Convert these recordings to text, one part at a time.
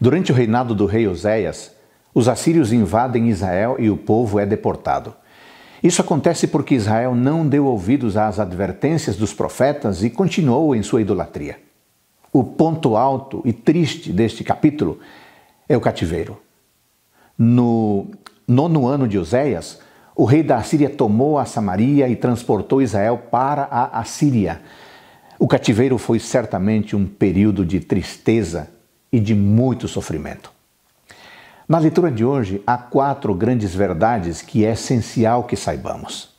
Durante o reinado do rei Oséias, os assírios invadem Israel e o povo é deportado. Isso acontece porque Israel não deu ouvidos às advertências dos profetas e continuou em sua idolatria. O ponto alto e triste deste capítulo é o cativeiro. No nono ano de Oséias, o rei da Assíria tomou a Samaria e transportou Israel para a Assíria. O cativeiro foi certamente um período de tristeza e de muito sofrimento. Na leitura de hoje, há quatro grandes verdades que é essencial que saibamos.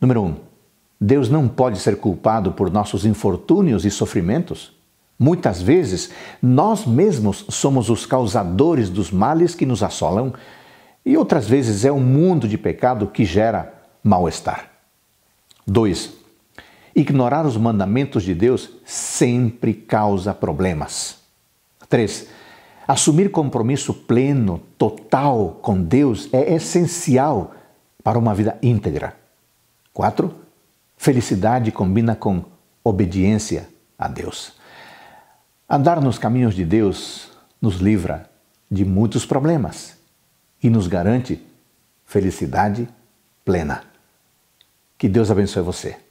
Número 1. Um, Deus não pode ser culpado por nossos infortúnios e sofrimentos. Muitas vezes, nós mesmos somos os causadores dos males que nos assolam, e outras vezes é o um mundo de pecado que gera mal-estar. 2. Ignorar os mandamentos de Deus sempre causa problemas. Três, assumir compromisso pleno, total com Deus é essencial para uma vida íntegra. Quatro, felicidade combina com obediência a Deus. Andar nos caminhos de Deus nos livra de muitos problemas e nos garante felicidade plena. Que Deus abençoe você.